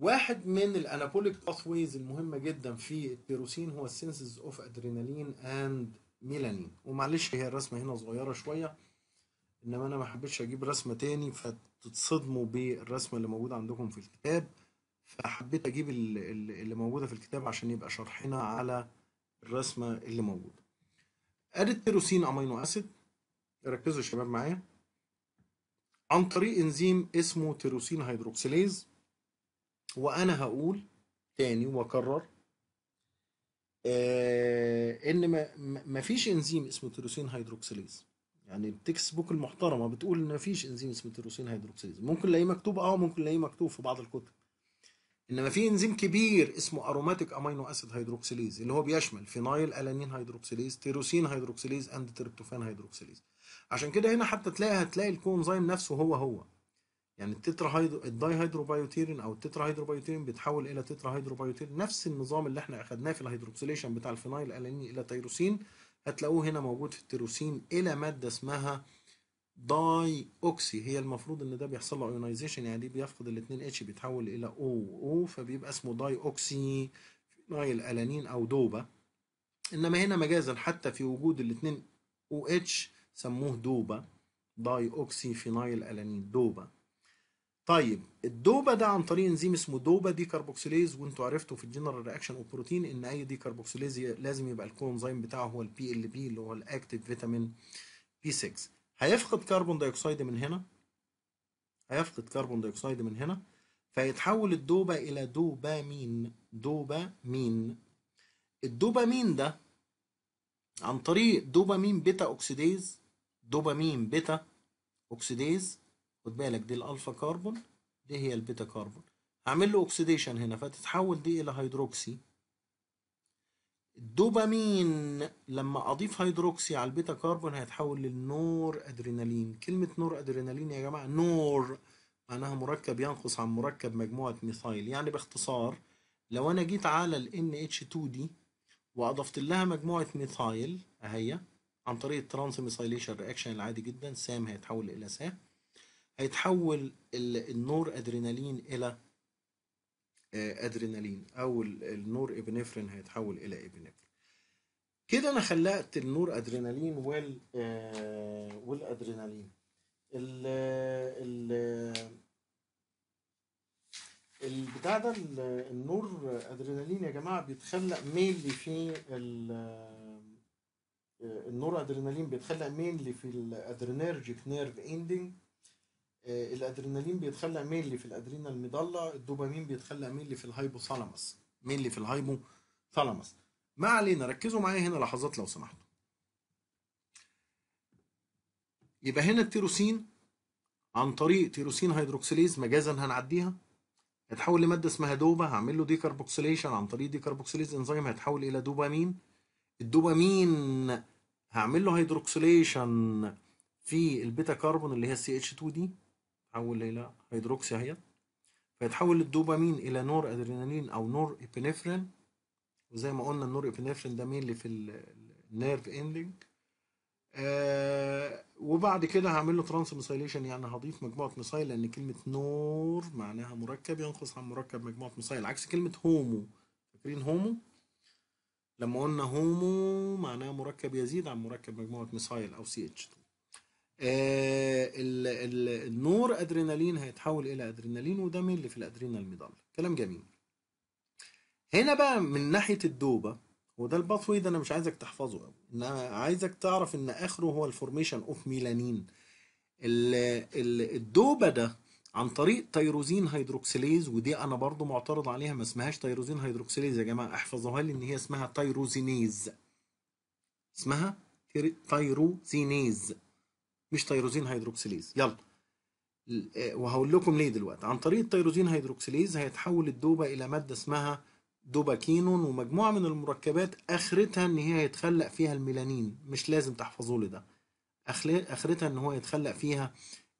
واحد من الانابوليك باثويز المهمه جدا في التيروسين هو السينسز اوف ادرينالين اند ميلانين ومعلش هي الرسمه هنا صغيره شويه انما انا ما حبيتش اجيب رسمه تاني فتتصدموا بالرسمه اللي موجوده عندكم في الكتاب فحبيت اجيب اللي موجوده في الكتاب عشان يبقى شرحنا على الرسمه اللي موجوده ادي التيروسين امينو اسيد ركزوا يا شباب معايا عن طريق انزيم اسمه تيروسين هيدروكسيليز وانا هقول تاني واكرر آه، ان ما فيش انزيم اسمه تيروسين هيدروكسيليز يعني التكست بوك المحترمه بتقول ان ما فيش انزيم اسمه تيروسين هيدروكسيليز ممكن نلاقيه مكتوب اه ممكن نلاقيه مكتوب في بعض الكتب انما في انزيم كبير اسمه اروماتيك امينو اسيد هيدروكسيليز اللي هو بيشمل فينايل الانين هيدروكسيليز تيروسين هيدروكسيليز اند تريبتوفان هيدروكسيليز عشان كده هنا حتى تلاقي هتلاقي الكونزايم نفسه هو هو يعني التترا هيدرو الداي هيدروبايوتيرين او التترا هيدروبايوتيرين بيتحول الى تترا هيدروبايوتيرين نفس النظام اللي احنا اخدناه في الهيدروكسيليشن بتاع الفينايل الاني الى تيروسين هتلاقوه هنا موجود في التيروسين الى ماده اسمها داي اوكسي هي المفروض ان ده بيحصل له ايونايزيشن يعني دي بيفقد ال 2 اتش بيتحول الى او او فبيبقى اسمه داي اوكسي فينايل الانين او دوبا انما هنا مجازا حتى في وجود ال 2 او اتش سموه دوبا داي اوكسي فينايل الانين دوبا طيب الدوبا ده عن طريق انزيم اسمه دوبا دي كربوكسيليز وانتوا عرفتوا في الجنرال رياكشن او بروتين ان اي دي لازم يبقى الكونزيم بتاعه هو البي ال بي اللي هو الاكتيف فيتامين بي 6 هيفقد كربون دايوكسيد من هنا هيفقد كربون دايوكسيد من هنا فيتحول الدوبا الى دوبامين دوبامين الدوبامين ده عن طريق دوبامين بيتا اوكسيديز دوبامين بيتا اوكسيديز خد بالك دي الالفا كربون دي هي البيتا كربون هعمل له اوكسيديشن هنا فتتحول دي الى هيدروكسي الدوبامين لما اضيف هيدروكسي على البيتا كربون هيتحول للنور ادرينالين كلمه نور ادرينالين يا جماعه نور معناها مركب ينقص عن مركب مجموعه ميثايل يعني باختصار لو انا جيت على ال NH2 دي واضفت لها مجموعه ميثايل اهي عن طريق الترانس ميثايليشن رياكشن العادي جدا سام هيتحول الى سام هيتحول النور ادرينالين الى آه، ادرينالين او النور ابنفرين هيتحول الى ابنفرين كده انا خلقت النور ادرينالين وال آه، والادرينالين ال ال البتاع ده النور ادرينالين يا جماعه بيتخلق مينلي في آه، النور ادرينالين بيتخلق مينلي في الادرينرجيك نيرف اندنج آه، الادرينالين بيتخلق مينلي في الادرينال ميدالا الدوبامين بيتخلق مينلي في الهايبوثالاموس مينلي في الهايبوثالاموس ما علينا ركزوا معايا هنا لحظات لو سمحتوا يبقى هنا التيروسين عن طريق تيروسين هيدروكسيليز مجازا هنعديها هيتحول لماده اسمها دوبا هعمل له ديكربوكسيليشن عن طريق ديكربوكسيليز انزيم هيتحول الى دوبامين الدوبامين هعمل له هيدروكسيليشن في البيتا كاربون اللي هي ال ch 2 دي تحول الى هيدروكسي اهي فيتحول الدوبامين الى نور ادرينالين او نور ابينفرين وزي ما قلنا النور ابينفرين ده مين اللي في النيرف اندنج آه وبعد كده هعمل له ترانس ميسايليشن يعني هضيف مجموعه ميسايل لان كلمه نور معناها مركب ينقص عن مركب مجموعه ميسايل عكس كلمه هومو فاكرين هومو لما قلنا هومو معناها مركب يزيد عن مركب مجموعه ميسايل او سي اتش 2 آه، النور ادرينالين هيتحول الى ادرينالين وده اللي في الادرينال ميدال كلام جميل هنا بقى من ناحيه الدوبه وده الباثوي ده انا مش عايزك تحفظه قوي انا عايزك تعرف ان اخره هو الفورميشن اوف ميلانين الدوبه ده عن طريق تيروزين هيدروكسيليز ودي انا برضو معترض عليها ما اسمهاش تيروزين هيدروكسيليز يا جماعه احفظوها لي ان هي اسمها تيروزينيز اسمها تيروزينيز مش تيروزين هيدروكسيليز يلا وهقول لكم ليه دلوقتي عن طريق التيروزين هيدروكسيليز هيتحول الدوبا الى ماده اسمها دوباكينون ومجموعه من المركبات اخرتها ان هي هيتخلق فيها الميلانين مش لازم تحفظوا لي ده اخرتها ان هو يتخلق فيها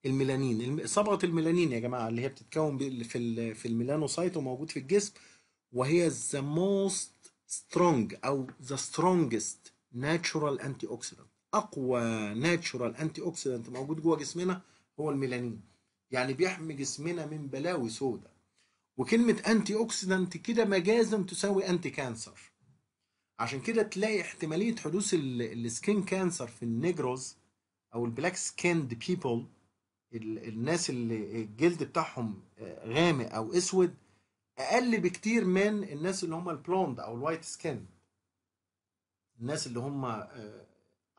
الميلانين صبغه الميلانين يا جماعه اللي هي بتتكون في في الميلانوسايت وموجود في الجسم وهي the most strong او the strongest natural antioxidant اقوى ناتشورال انتي اوكسيدنت موجود جوه جسمنا هو الميلانين يعني بيحمي جسمنا من بلاوي سودا وكلمه انتي اوكسيدنت كده مجازا تساوي انتي كانسر عشان كده تلاقي احتماليه حدوث السكين كانسر في النيجروز او البلاك سكيند بيبل الناس اللي الجلد بتاعهم غامق او اسود اقل بكتير من الناس اللي هم البلوند او الوايت سكين الناس اللي هم آه،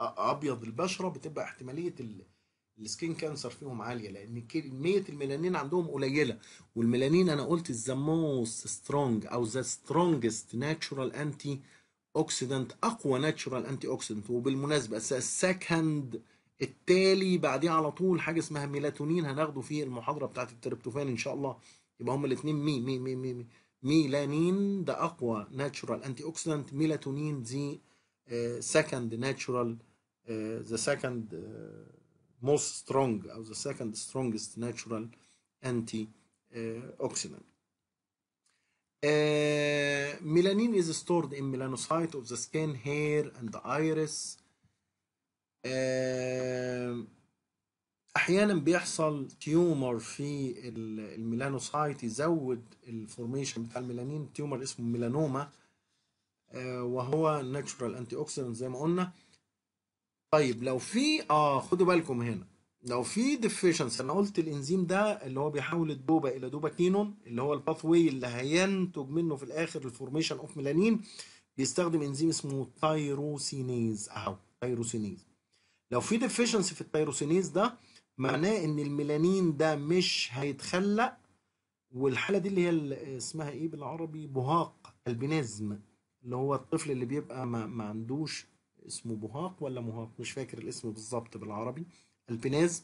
ابيض البشره بتبقى احتماليه السكين كانسر فيهم عاليه لان كميه الميلانين عندهم قليله والميلانين انا قلت ذا موست سترونج او ذا سترونجست ناتشورال انتي اوكسيدنت اقوى ناتشورال انتي اوكسيدنت وبالمناسبه السكند التالي بعديه على طول حاجه اسمها ميلاتونين هناخده في المحاضره بتاعت التريبتوفان ان شاء الله يبقى هم الاثنين مي مي مي مي, مي. ميلانين ده اقوى ناتشورال انتي اوكسيدنت ميلاتونين دي سكند ناتشورال the second most strong or the second strongest natural antioxidant. Uh, melanin is stored in melanocyte of the skin, hair, and the iris. Uh, احيانا بيحصل تيومر في الميلانوسايت يزود الفورميشن بتاع الميلانين تيومر اسمه ميلانوما وهو ناتشورال انتي اوكسيدنت زي ما قلنا طيب لو في اه خدوا بالكم هنا لو في ديفيشنس انا قلت الانزيم ده اللي هو بيحول الدوبا الى دوبا كينون اللي هو الباث واي اللي هينتج منه في الاخر الفورميشن اوف ميلانين بيستخدم انزيم اسمه تايروسينيز اهو تايروسينيز لو في ديفيشنس في التايروسينيز ده معناه ان الميلانين ده مش هيتخلق والحاله دي اللي هي اسمها ايه بالعربي بهاق البينيزم اللي هو الطفل اللي بيبقى ما, ما عندوش اسمه بوهاق ولا مهاق مش فاكر الاسم بالظبط بالعربي البيناز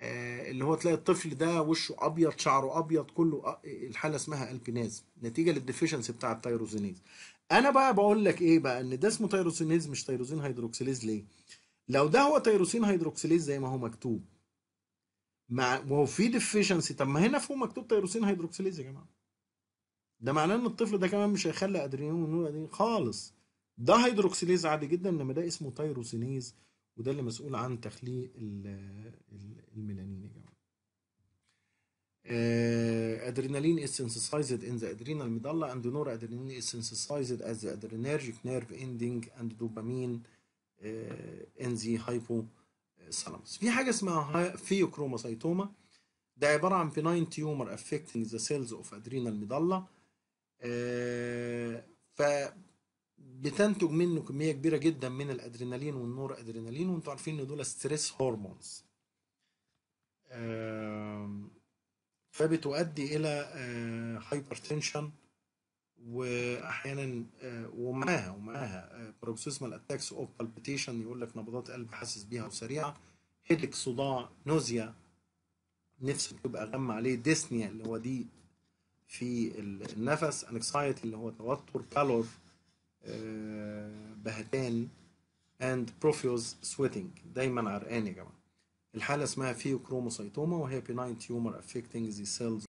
آه، اللي هو تلاقي الطفل ده وشه ابيض شعره ابيض كله آه، الحاله اسمها البيناز نتيجه للديفيشنسي بتاع التيروزينيز انا بقى بقول لك ايه بقى ان ده اسمه تيروزينيز مش تيروزين هيدروكسيليز ليه لو ده هو تيروسين هيدروكسيليز زي ما هو مكتوب مع وهو في ديفيشنسي طب ما هنا فوق مكتوب تيروسين هيدروكسيليز يا جماعه ده معناه ان الطفل ده كمان مش هيخلي ادرينالين خالص ده هيدروكسيليز عادي جدا انما ده اسمه تايروسينيز وده اللي مسؤول عن تخليق الميلانين يا جماعه adrenaline is synthesized in the adrenal medulla and noradrenaline is synthesized as the adrenergic nerve ending and dopamine uh, in the hypothalamus. في حاجة اسمها فيوكروماسيتوما ده عبارة عن benign tumor affecting the cells of adrenal medulla uh, ف بتنتج منه كميه كبيره جدا من الادرينالين والنور ادرينالين وانتوا عارفين ان دول ستريس هرمونز فبتؤدي الى هايبرتنشن آه، واحيانا آه، ومعاها ومعاها بروكسيزمال اتاكس اوف بالبيتيشن يقول لك نبضات قلب حاسس بيها وسريعه هيدك صداع نوزيا نفسك تبقى غم عليه ديسنيا اللي هو دي في النفس انكسايتي اللي هو توتر بالور آه، بهتان and profuse sweating دايما عرقان يا جماعه الحاله اسمها كروموسايتوما وهي بناين tumor affecting the cells